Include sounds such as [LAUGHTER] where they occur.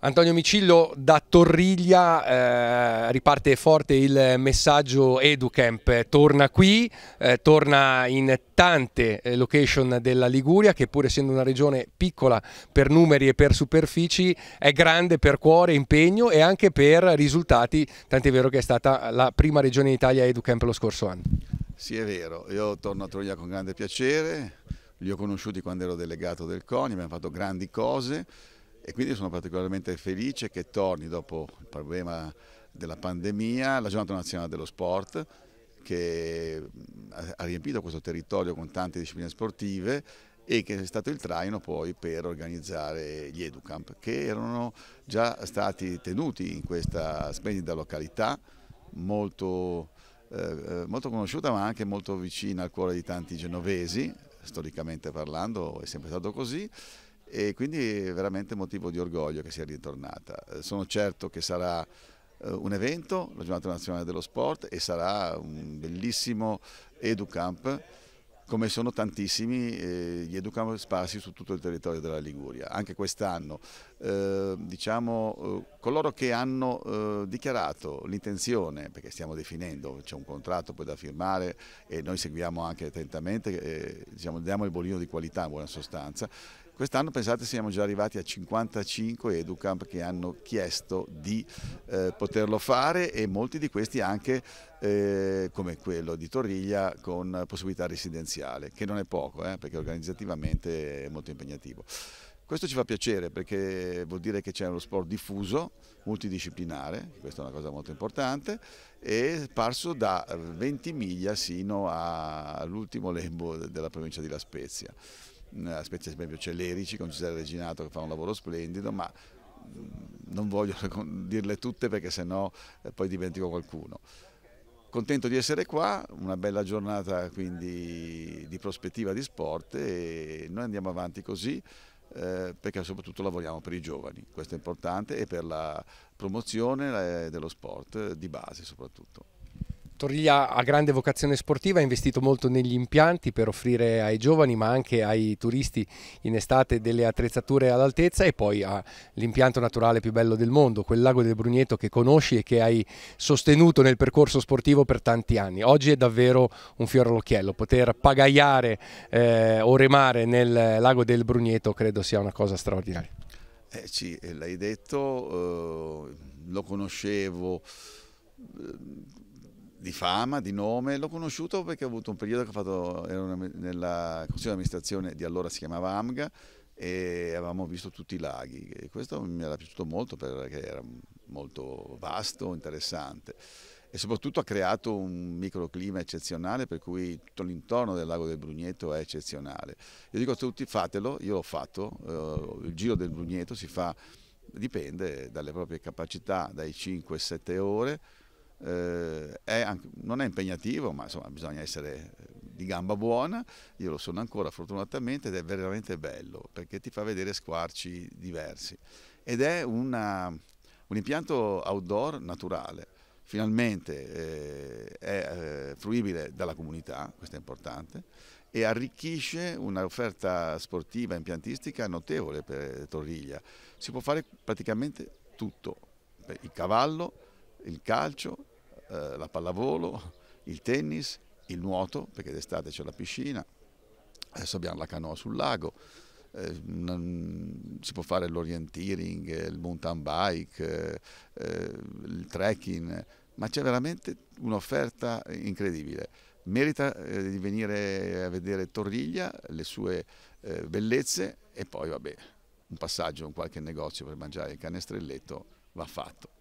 Antonio Micillo da Torriglia eh, riparte forte il messaggio EduCamp, torna qui, eh, torna in tante eh, location della Liguria che pur essendo una regione piccola per numeri e per superfici è grande per cuore, impegno e anche per risultati, tant'è vero che è stata la prima regione in Italia EduCamp lo scorso anno. Sì è vero, io torno a Torriglia con grande piacere, li ho conosciuti quando ero delegato del CONI, abbiamo fatto grandi cose e quindi sono particolarmente felice che torni dopo il problema della pandemia la giornata nazionale dello sport che mm, ha riempito questo territorio con tante discipline sportive e che è stato il traino poi per organizzare gli Educamp che erano già stati tenuti in questa splendida località molto, eh, eh molto conosciuta ma anche molto vicina al cuore di tanti genovesi storicamente parlando è sempre stato così e quindi è veramente motivo di orgoglio che sia ritornata. Eh, sono certo che sarà eh, un evento, la giornata nazionale dello sport e sarà un bellissimo EduCamp come sono tantissimi eh, gli educamp sparsi su tutto il territorio della Liguria. Anche quest'anno, diciamo, coloro che hanno dichiarato l'intenzione, perché stiamo definendo, c'è un contratto poi da firmare e noi seguiamo anche attentamente, diciamo, diamo il bolino di qualità in buona sostanza, Quest'anno pensate siamo già arrivati a 55 Educamp che hanno chiesto di eh, poterlo fare e molti di questi anche eh, come quello di Torriglia con possibilità residenziale, che non è poco eh, perché organizzativamente è molto impegnativo. Questo ci fa piacere perché vuol dire che c'è uno sport diffuso, multidisciplinare, questa è una cosa molto importante, e parso da 20 miglia sino all'ultimo lembo della provincia di La Spezia la specie per esempio Celerici con Cesare Reginato che fa un lavoro splendido, ma mm, non voglio [LAUGHS] dirle tutte perché sennò eh, poi dimentico qualcuno. Contento di essere qua, una bella giornata quindi di prospettiva di sport e noi andiamo avanti così. Eh, perché soprattutto lavoriamo per i giovani, questo è importante, e per la promozione eh, dello sport di base soprattutto. Torriglia ha grande vocazione sportiva, ha investito molto negli impianti per offrire ai giovani ma anche ai turisti in estate delle attrezzature all'altezza e poi ha l'impianto naturale più bello del mondo, quel lago del Brugneto che conosci e che hai sostenuto nel percorso sportivo per tanti anni. Oggi è davvero un fiore all'occhiello, poter pagaiare eh, o remare nel lago del Brugneto credo sia una cosa straordinaria. Eh sì, l'hai detto, eh, lo conoscevo eh, di fama, di nome, l'ho conosciuto perché ho avuto un periodo che ho fatto, ero nella consiglio di amministrazione di allora si chiamava AMGA e avevamo visto tutti i laghi e questo mi era piaciuto molto perché era molto vasto, interessante e soprattutto ha creato un microclima eccezionale per cui tutto l'intorno del lago del Brugneto è eccezionale. Io dico a tutti fatelo, io l'ho fatto, eh, il giro del Brugneto si fa, dipende dalle proprie capacità, dai 5-7 ore eh, è anche, non è impegnativo, ma insomma bisogna essere eh, di gamba buona, io lo sono ancora fortunatamente ed è veramente bello perché ti fa vedere squarci diversi ed è una, un impianto outdoor naturale, finalmente eh, è eh, fruibile dalla comunità, questo è importante, e arricchisce un'offerta sportiva e impiantistica notevole per Torriglia. Si può fare praticamente tutto, il cavallo, il calcio, eh, la pallavolo, il tennis, il nuoto, perché d'estate c'è la piscina, adesso abbiamo la canoa sul lago, eh, non, si può fare l'orienteering, il mountain bike, eh, eh il trekking, ma c'è veramente un'offerta incredibile. Merita eh, di venire a vedere Torriglia, le sue eh, bellezze e poi vabbè, un passaggio in qualche negozio per mangiare il canestrelletto va fatto.